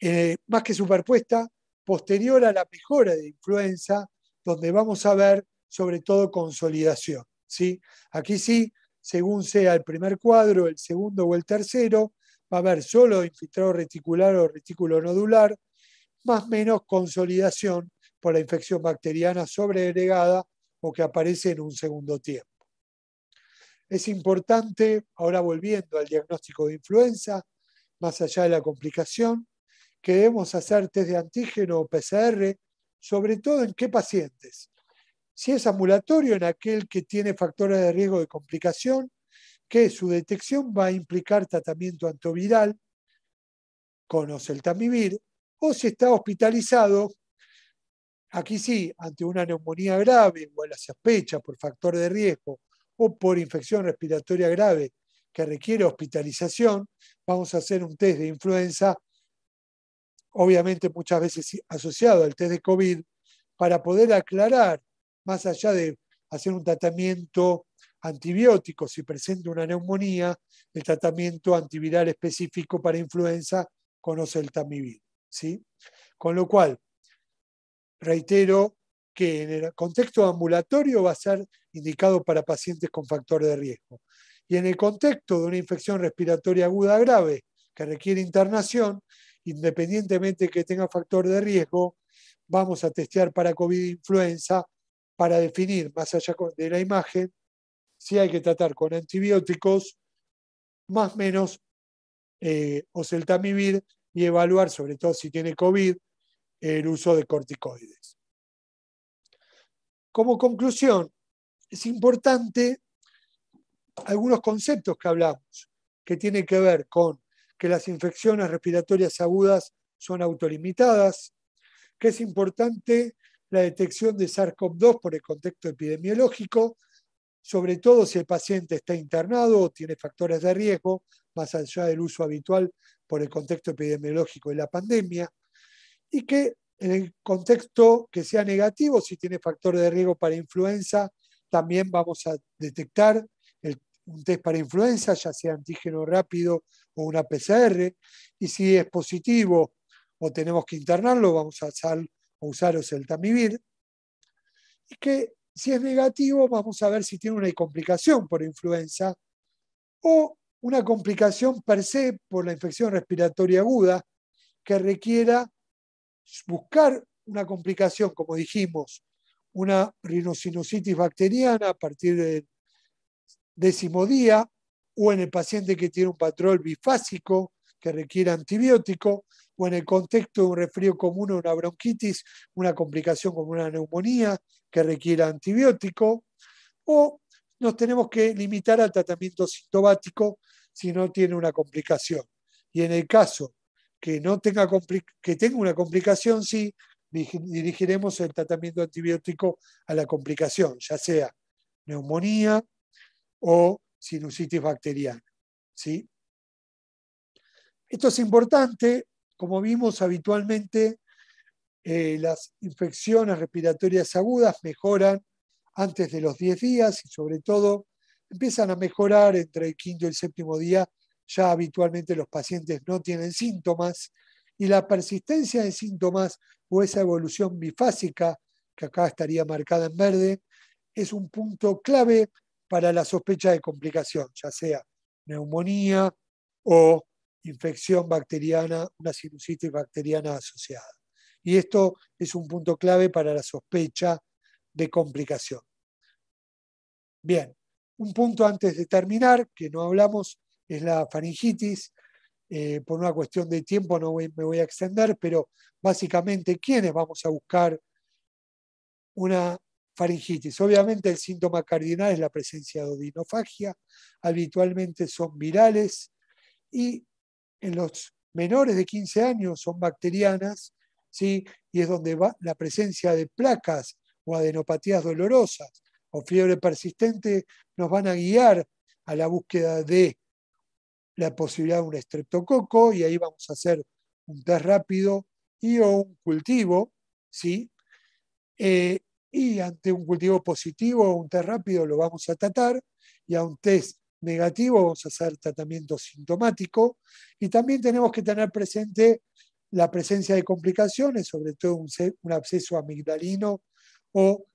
eh, más que superpuesta, posterior a la mejora de influenza, donde vamos a ver sobre todo consolidación. ¿sí? Aquí sí, según sea el primer cuadro, el segundo o el tercero, va a haber solo infiltrado reticular o retículo nodular, más o menos consolidación por la infección bacteriana sobreagregada o que aparece en un segundo tiempo. Es importante, ahora volviendo al diagnóstico de influenza, más allá de la complicación, que debemos hacer test de antígeno o PCR, sobre todo en qué pacientes. Si es ambulatorio, en aquel que tiene factores de riesgo de complicación, que su detección va a implicar tratamiento antiviral con oseltamivir, o si está hospitalizado, aquí sí, ante una neumonía grave o la sospecha por factor de riesgo o por infección respiratoria grave que requiere hospitalización, vamos a hacer un test de influenza, obviamente muchas veces asociado al test de COVID, para poder aclarar, más allá de hacer un tratamiento antibiótico si presenta una neumonía, el tratamiento antiviral específico para influenza conoce el tamivir. ¿sí? Con lo cual, reitero, que en el contexto ambulatorio va a ser indicado para pacientes con factor de riesgo. Y en el contexto de una infección respiratoria aguda grave que requiere internación, independientemente que tenga factor de riesgo, vamos a testear para COVID influenza para definir, más allá de la imagen, si hay que tratar con antibióticos, más o menos o eh, oseltamivir y evaluar, sobre todo si tiene COVID, el uso de corticoides. Como conclusión, es importante algunos conceptos que hablamos, que tienen que ver con que las infecciones respiratorias agudas son autolimitadas, que es importante la detección de SARS-CoV-2 por el contexto epidemiológico, sobre todo si el paciente está internado o tiene factores de riesgo, más allá del uso habitual por el contexto epidemiológico de la pandemia, y que en el contexto que sea negativo, si tiene factor de riesgo para influenza, también vamos a detectar un test para influenza, ya sea antígeno rápido o una PCR. Y si es positivo o tenemos que internarlo, vamos a usar, a usar Y que si es negativo, vamos a ver si tiene una complicación por influenza o una complicación per se por la infección respiratoria aguda que requiera buscar una complicación, como dijimos, una rinocinositis bacteriana a partir del décimo día, o en el paciente que tiene un patrón bifásico que requiere antibiótico, o en el contexto de un resfrío común o una bronquitis, una complicación como una neumonía que requiera antibiótico, o nos tenemos que limitar al tratamiento sintomático si no tiene una complicación. Y en el caso que no tenga que tenga una complicación, sí, dirigiremos el tratamiento antibiótico a la complicación, ya sea neumonía o sinusitis bacteriana. Esto es importante, como vimos habitualmente, eh, las infecciones respiratorias agudas mejoran antes de los 10 días y sobre todo empiezan a mejorar entre el quinto y el séptimo día ya habitualmente los pacientes no tienen síntomas, y la persistencia de síntomas o esa evolución bifásica, que acá estaría marcada en verde, es un punto clave para la sospecha de complicación, ya sea neumonía o infección bacteriana, una sinusitis bacteriana asociada. Y esto es un punto clave para la sospecha de complicación. Bien, un punto antes de terminar, que no hablamos, es la faringitis. Eh, por una cuestión de tiempo no me voy a extender, pero básicamente, ¿quiénes vamos a buscar una faringitis? Obviamente el síntoma cardinal es la presencia de odinofagia, habitualmente son virales y en los menores de 15 años son bacterianas, ¿sí? y es donde va la presencia de placas o adenopatías dolorosas o fiebre persistente nos van a guiar a la búsqueda de la posibilidad de un estreptococo y ahí vamos a hacer un test rápido y un cultivo, ¿sí? Eh, y ante un cultivo positivo o un test rápido lo vamos a tratar y a un test negativo vamos a hacer tratamiento sintomático y también tenemos que tener presente la presencia de complicaciones, sobre todo un, un absceso amigdalino o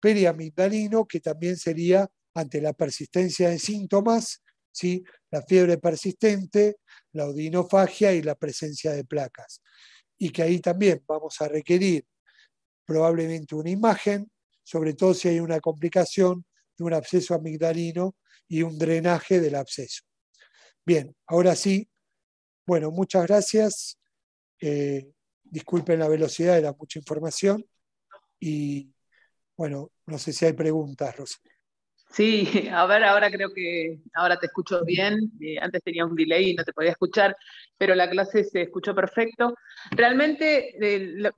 periamigdalino, que también sería ante la persistencia de síntomas ¿sí? la fiebre persistente, la odinofagia y la presencia de placas. Y que ahí también vamos a requerir probablemente una imagen, sobre todo si hay una complicación de un absceso amigdalino y un drenaje del absceso. Bien, ahora sí, bueno, muchas gracias. Eh, disculpen la velocidad, era mucha información. Y bueno, no sé si hay preguntas, Rosa. Sí, a ver, ahora creo que ahora te escucho bien. Eh, antes tenía un delay y no te podía escuchar, pero la clase se escuchó perfecto. Realmente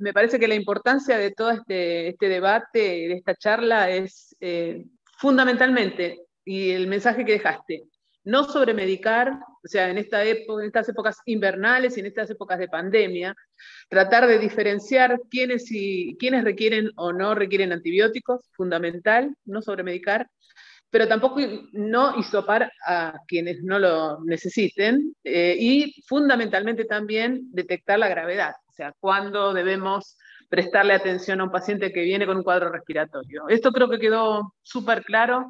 me parece que la importancia de todo este, este debate, de esta charla, es eh, fundamentalmente, y el mensaje que dejaste, no sobremedicar, o sea, en, esta época, en estas épocas invernales y en estas épocas de pandemia, tratar de diferenciar quiénes, y, quiénes requieren o no requieren antibióticos, fundamental, no sobremedicar pero tampoco no hisopar a quienes no lo necesiten eh, y fundamentalmente también detectar la gravedad, o sea, cuándo debemos prestarle atención a un paciente que viene con un cuadro respiratorio. Esto creo que quedó súper claro,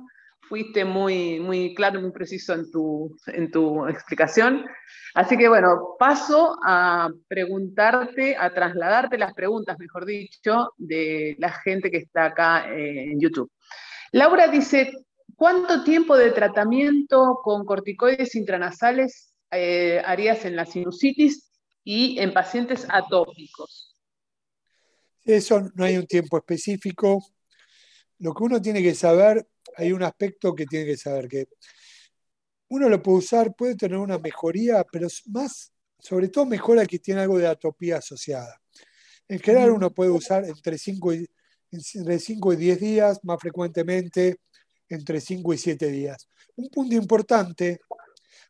fuiste muy, muy claro, muy preciso en tu, en tu explicación. Así que bueno, paso a preguntarte, a trasladarte las preguntas, mejor dicho, de la gente que está acá eh, en YouTube. Laura dice, ¿Cuánto tiempo de tratamiento con corticoides intranasales eh, harías en la sinusitis y en pacientes atópicos? Eso no hay un tiempo específico. Lo que uno tiene que saber, hay un aspecto que tiene que saber, que uno lo puede usar, puede tener una mejoría, pero más, sobre todo mejora que tiene algo de atopía asociada. En general uno puede usar entre 5 y, entre 5 y 10 días más frecuentemente, entre 5 y 7 días. Un punto importante,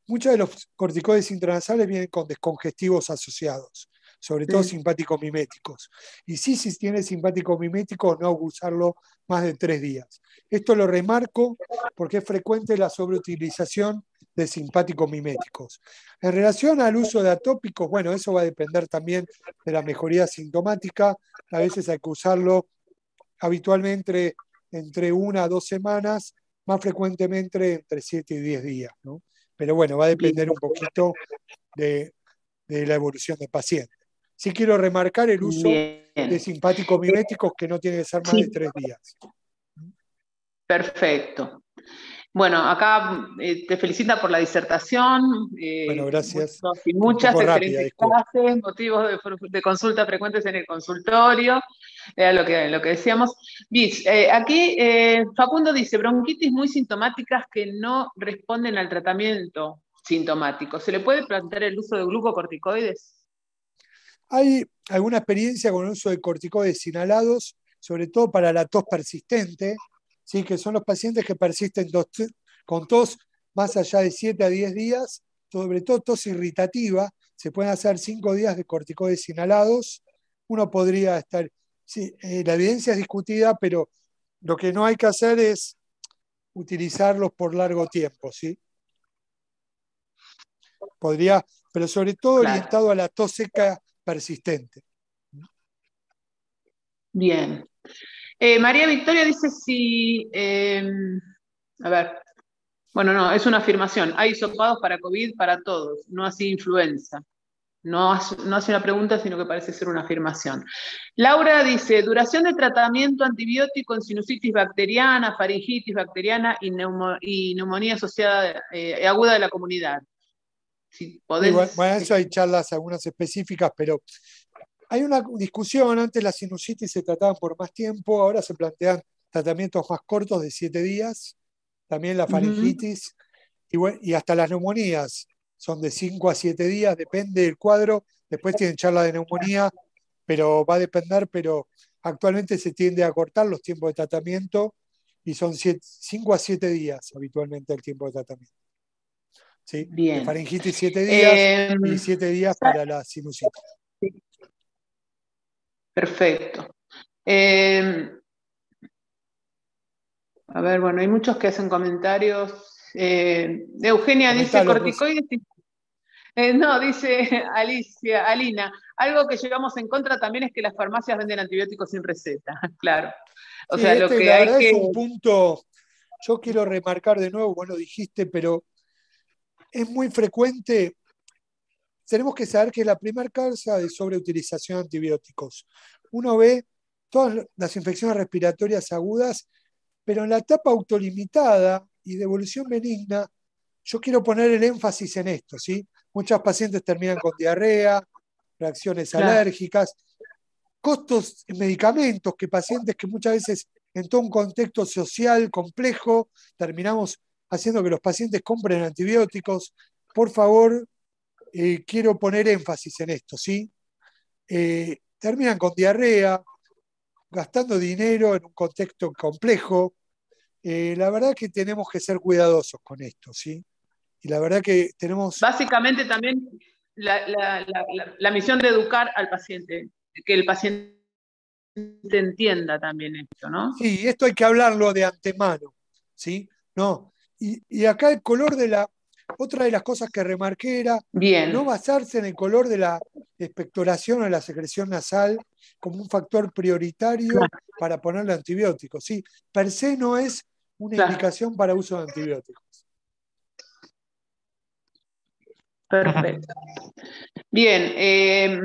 muchos de los corticoides intranasales vienen con descongestivos asociados, sobre todo simpático miméticos. Y sí, si tiene simpático miméticos, no usarlo más de 3 días. Esto lo remarco porque es frecuente la sobreutilización de simpáticos miméticos. En relación al uso de atópicos, bueno, eso va a depender también de la mejoría sintomática. A veces hay que usarlo habitualmente entre una a dos semanas, más frecuentemente entre siete y diez días. Pero bueno, va a depender un poquito de, la evolución del paciente. Sí quiero remarcar el uso de simpáticos miméticos que no tiene que ser más de tres días. Perfecto. Bueno, acá eh, te felicita por la disertación. Eh, bueno, gracias. Muchas, excelentes clases, motivos de, consulta frecuentes en el consultorio. Era lo que, lo que decíamos. Eh, aquí eh, Facundo dice, bronquitis muy sintomáticas que no responden al tratamiento sintomático. ¿Se le puede plantear el uso de glucocorticoides? Hay alguna experiencia con el uso de corticoides inhalados, sobre todo para la tos persistente, ¿sí? que son los pacientes que persisten con tos más allá de 7 a 10 días, sobre todo tos irritativa. Se pueden hacer 5 días de corticoides inhalados. Uno podría estar sí, eh, la evidencia es discutida, pero lo que no hay que hacer es utilizarlos por largo tiempo, ¿sí? Podría, pero sobre todo orientado a la tos seca persistente. Bien. Eh, María Victoria dice si, em, a ver, bueno, no, es una afirmación, hay sopados para COVID para todos, no así influenza. No, hace, una pregunta, sino que parece ser una afirmación. Laura dice, duración de tratamiento antibiótico en sinusitis bacteriana, faringitis bacteriana y, neumonía asociada eh, aguda de la comunidad. bueno, eso hay charlas, algunas específicas, pero hay una discusión, antes la sinusitis se trataba por más tiempo, ahora se plantean tratamientos más cortos de siete días, también la faringitis y hasta las neumonías son de 5 a 7 días, depende del cuadro, después tienen charla de neumonía, pero va a depender, pero actualmente se tiende a cortar los tiempos de tratamiento y son 5 a 7 días habitualmente el tiempo de tratamiento. ¿Sí? Bien. De faringitis 7 días em, y 7 días para la sinusitis. Perfecto. Em, a ver, bueno, hay muchos que hacen comentarios eh, Eugenia dice corticoides. Eh, no, dice Alicia, Alina. Algo que llevamos en contra también es que las farmacias venden antibióticos sin receta, claro. O sea, lo este que es un punto. Yo quiero remarcar de nuevo, bueno, dijiste, pero es muy frecuente. Tenemos que saber que la primera causa de sobreutilización de antibióticos. Uno ve todas las infecciones respiratorias agudas, pero en la etapa autolimitada, y devolución benigna, yo quiero poner el énfasis en esto, ¿sí? Muchas pacientes terminan con diarrea, reacciones alérgicas, costos en medicamentos que pacientes que muchas veces en todo un contexto social complejo terminamos haciendo que los pacientes compren antibióticos. Por favor, eh, quiero poner énfasis en esto, ¿sí? Eh, terminan con diarrea, gastando dinero en un contexto complejo, eh, la verdad que tenemos que ser cuidadosos con esto, ¿sí? Y la verdad que tenemos... Básicamente también la, misión de educar al paciente, que el paciente entienda también esto, ¿no? Sí, esto hay que hablarlo de antemano, ¿sí? No. Y, acá el color de la... Otra de las cosas que remarqué era no basarse en el color de la expectoración o la secreción nasal como un factor prioritario para ponerle antibióticos. Sí, per se no es una indicación para uso de antibióticos. Perfecto. Bien, eh,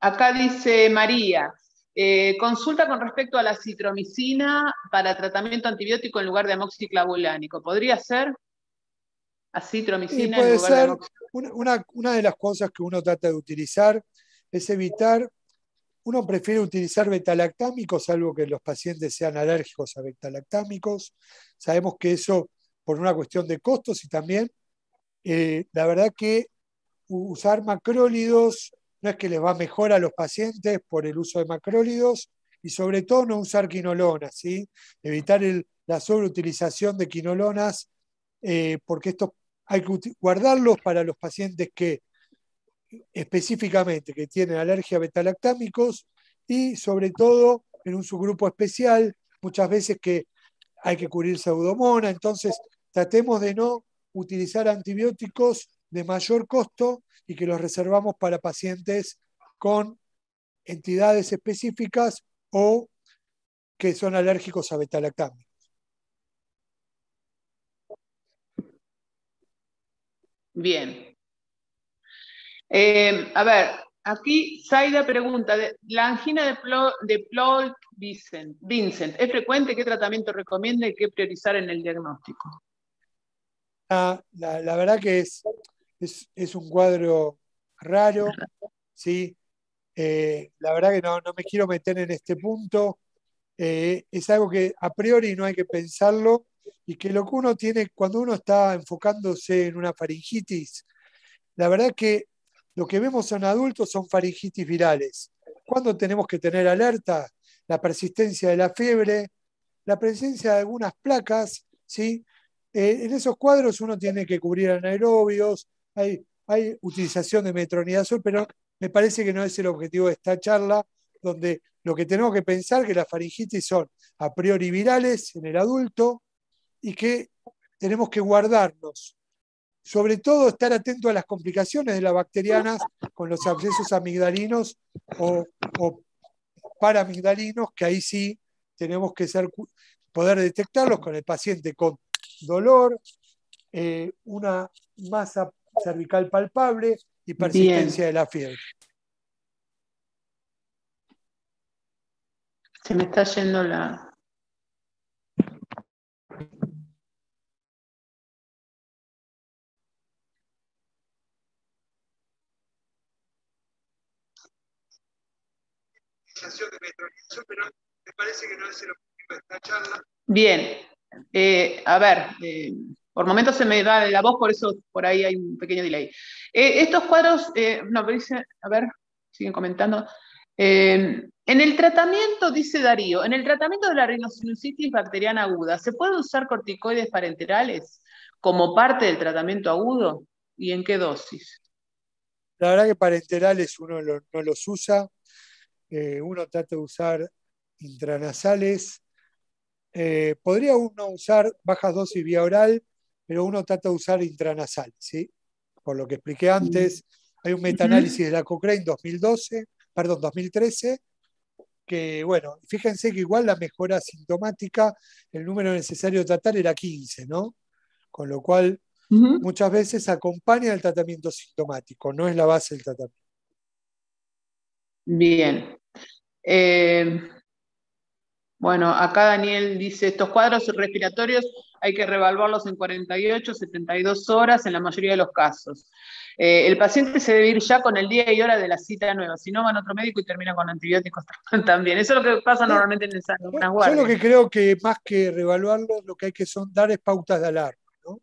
acá dice María, eh, consulta con respecto a la citromicina para tratamiento antibiótico en lugar de amoxiclavulánico. ¿Podría ser? Acitromicina sí, puede en lugar ser. de una de las cosas que uno trata de utilizar es evitar uno prefiere utilizar betalactámicos, salvo que los pacientes sean alérgicos a betalactámicos. Sabemos que eso, por una cuestión de costos y también, eh, la verdad que usar macrólidos no es que les va mejor a los pacientes por el uso de macrólidos y sobre todo no usar quinolonas, ¿sí? evitar la sobreutilización de quinolonas eh, porque esto hay que guardarlos para los pacientes que específicamente que tienen alergia a betalactámicos y sobre todo en un subgrupo especial, muchas veces que hay que cubrir pseudomona, entonces tratemos de no utilizar antibióticos de mayor costo y que los reservamos para pacientes con entidades específicas o que son alérgicos a betalactámicos. Bien, Em, a ver, aquí Saida pregunta, ¿la angina de, Plot de Vincent, es frecuente? ¿Qué tratamiento recomienda y qué priorizar en el diagnóstico? Ah, la, verdad que es, es, un cuadro raro, ¿sí? Eh, la verdad que no, me quiero meter en este punto. Eh, es algo que a priori no hay que pensarlo y que lo que uno tiene cuando uno está enfocándose en una faringitis, la verdad que lo que vemos en adultos son faringitis virales. ¿Cuándo tenemos que tener alerta? La persistencia de la fiebre, la presencia de algunas placas, ¿sí? Eh, en esos cuadros uno tiene que cubrir anaerobios, hay, hay utilización de metronidazol, pero me parece que no es el objetivo de esta charla, donde lo que tenemos que pensar que las faringitis son a priori virales en el adulto y que tenemos que guardarnos sobre todo estar atento a las complicaciones de las bacterianas con los abscesos amigdalinos o, o paramigdalinos, que ahí sí tenemos que ser, poder detectarlos con el paciente con dolor, eh, una masa cervical palpable y persistencia de la fiebre. Se me está yendo la, de pero me parece que no es el objetivo de esta charla. Bien, eh, a ver, eh, por momentos se me da la voz, por eso por ahí hay un pequeño delay. Eh, estos cuadros, no, dice, a ver, siguen comentando. en el tratamiento, dice Darío, en el tratamiento de la rinosinusitis bacteriana aguda, ¿se pueden usar corticoides parenterales como parte del tratamiento agudo? ¿Y en qué dosis? La verdad que parenterales uno no los usa, uno trata de usar intranasales. Eh, podría uno usar bajas dosis vía oral, pero uno trata de usar intranasal, ¿sí? Por lo que expliqué antes, hay un metaanálisis de la Cochrane 2012, perdón, 2013, que bueno, fíjense que igual la mejora sintomática, el número necesario de tratar era 15, ¿no? Con lo cual, muchas veces acompaña el tratamiento sintomático, no es la base del tratamiento. Bien. Eh, bueno, acá Daniel dice, estos cuadros respiratorios hay que revaluarlos en 48, 72 horas en la mayoría de los casos. Eh, el paciente se debe ir ya con el día y hora de la cita nueva, si no van a otro médico y termina con antibióticos también. Eso es lo que pasa normalmente en el guardias. Yo lo que creo que más que revaluarlos, lo que hay que son dar es pautas de alarma. ¿no?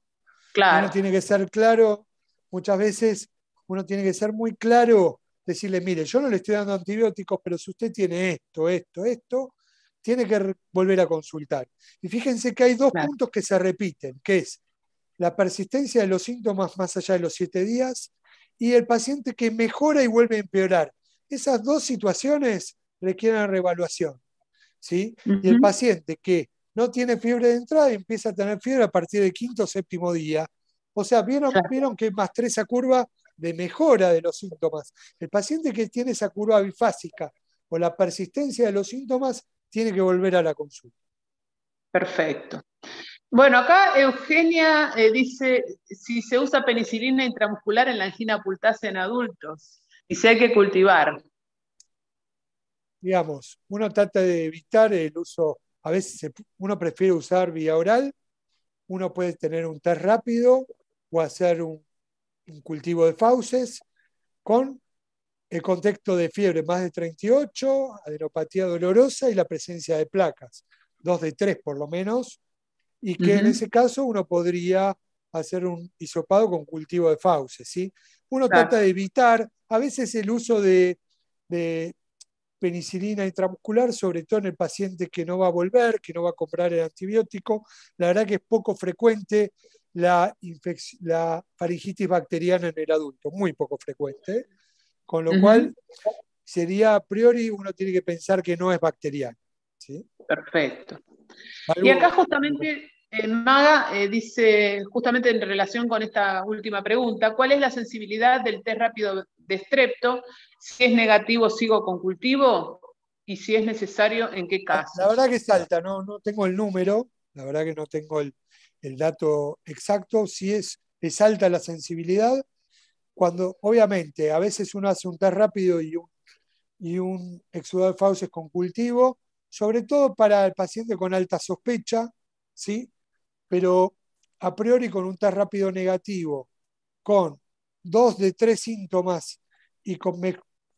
Claro. Uno tiene que ser claro, muchas veces uno tiene que ser muy claro decirle, mire, yo no le estoy dando antibióticos, pero si usted tiene esto, esto, esto, tiene que volver a consultar. Y fíjense que hay dos puntos que se repiten, que es la persistencia de los síntomas más allá de los siete días y el paciente que mejora y vuelve a empeorar. Esas dos situaciones requieren reevaluación. ¿sí? Y el paciente que no tiene fiebre de entrada y empieza a tener fiebre a partir del quinto o séptimo día. O sea, ¿vieron, ¿vieron que más tres a curva de mejora de los síntomas. El paciente que tiene esa curva bifásica o la persistencia de los síntomas tiene que volver a la consulta. Perfecto. Bueno, acá Eugenia eh, dice si se usa penicilina intramuscular en la angina pultase en adultos y si hay que cultivar. Digamos, uno trata de evitar el uso, a veces uno prefiere usar vía oral, uno puede tener un test rápido o hacer un un cultivo de fauces con el contexto de fiebre más de 38, adenopatía dolorosa y la presencia de placas, dos de tres por lo menos, y que en ese caso uno podría hacer un isopado con cultivo de fauces. ¿sí? Uno trata de evitar a veces el uso de, de penicilina intramuscular, sobre todo en el paciente que no va a volver, que no va a comprar el antibiótico. La verdad que es poco frecuente la, la faringitis bacteriana en el adulto, muy poco frecuente, con lo cual sería a priori uno tiene que pensar que no es bacteriana. Perfecto. Y acá justamente eh, Maga eh, dice, justamente en relación con esta última pregunta, ¿cuál es la sensibilidad del test rápido de estrepto? Si es negativo, sigo con cultivo y si es necesario, ¿en qué caso? La verdad que es no, no tengo el número, la verdad que no tengo el, el dato exacto, si es, es alta la sensibilidad, cuando obviamente a veces uno hace un test rápido y un, y exudado de fauces con cultivo, sobre todo para el paciente con alta sospecha, ¿sí? pero a priori con un test rápido negativo, con dos de tres síntomas y con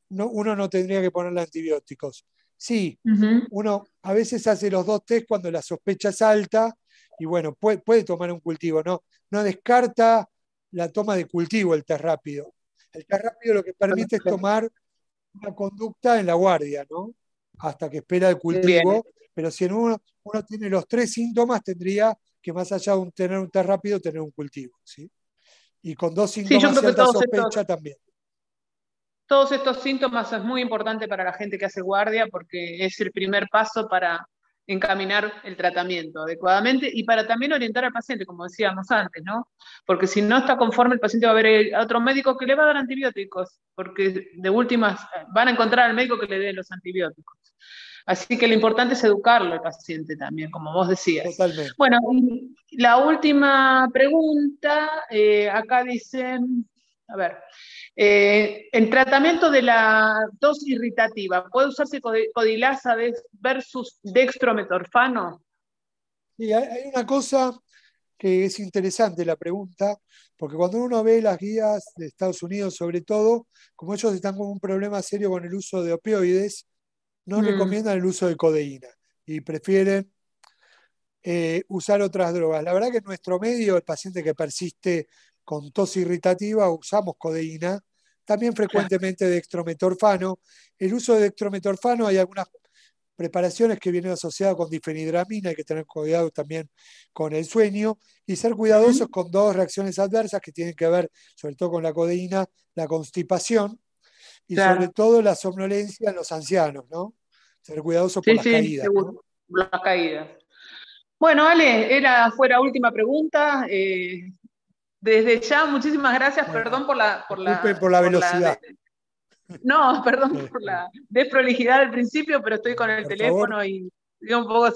uno no tendría que ponerle antibióticos. Sí, uno a veces hace los dos test cuando la sospecha es alta y bueno, puede, puede, tomar un cultivo, no, no descarta la toma de cultivo el test rápido. El test rápido lo que permite es tomar una conducta en la guardia, ¿no? Hasta que espera el cultivo, pero si uno, uno tiene los tres síntomas, tendría que más allá de tener un test rápido, tener un cultivo, ¿sí? Y con dos síntomas sí, cierta sospecha también todos estos síntomas es muy importante para la gente que hace guardia porque es el primer paso para encaminar el tratamiento adecuadamente y para también orientar al paciente, como decíamos antes, ¿no? Porque si no está conforme, el paciente va a ver eh, a otro médico que le va a dar antibióticos, porque de últimas eh, van a encontrar al médico que le dé los antibióticos. Así que lo importante es educarlo al paciente también, como vos decías. Bueno, la última pregunta, eh, acá dicen, a ver, eh, el tratamiento de la dosis irritativa, ¿puede usarse codilasa versus dextrometorfano? Sí, hay una cosa que es interesante la pregunta, porque cuando uno ve las guías de Estados Unidos, sobre todo, como ellos están con un problema serio con el uso de opioides, no mm. recomiendan el uso de codeína y prefieren eh, usar otras drogas. La verdad que en nuestro medio, el paciente que persiste con tos irritativa usamos codeína, también frecuentemente de dextrometorfano. El uso de dextrometorfano, hay algunas preparaciones que vienen asociadas con difenidramina, hay que tener cuidado también con el sueño y ser cuidadosos con dos reacciones adversas que tienen que ver sobre todo con la codeína, la constipación y sobre todo la somnolencia en los ancianos, ¿no? Ser cuidadosos con por las caídas. Las Bueno, Ale, era, fuera última pregunta. Eh, desde ya, muchísimas gracias, perdón por la... Por la, por la velocidad. no, perdón por la desprolijidad al principio, pero estoy con el teléfono y un poco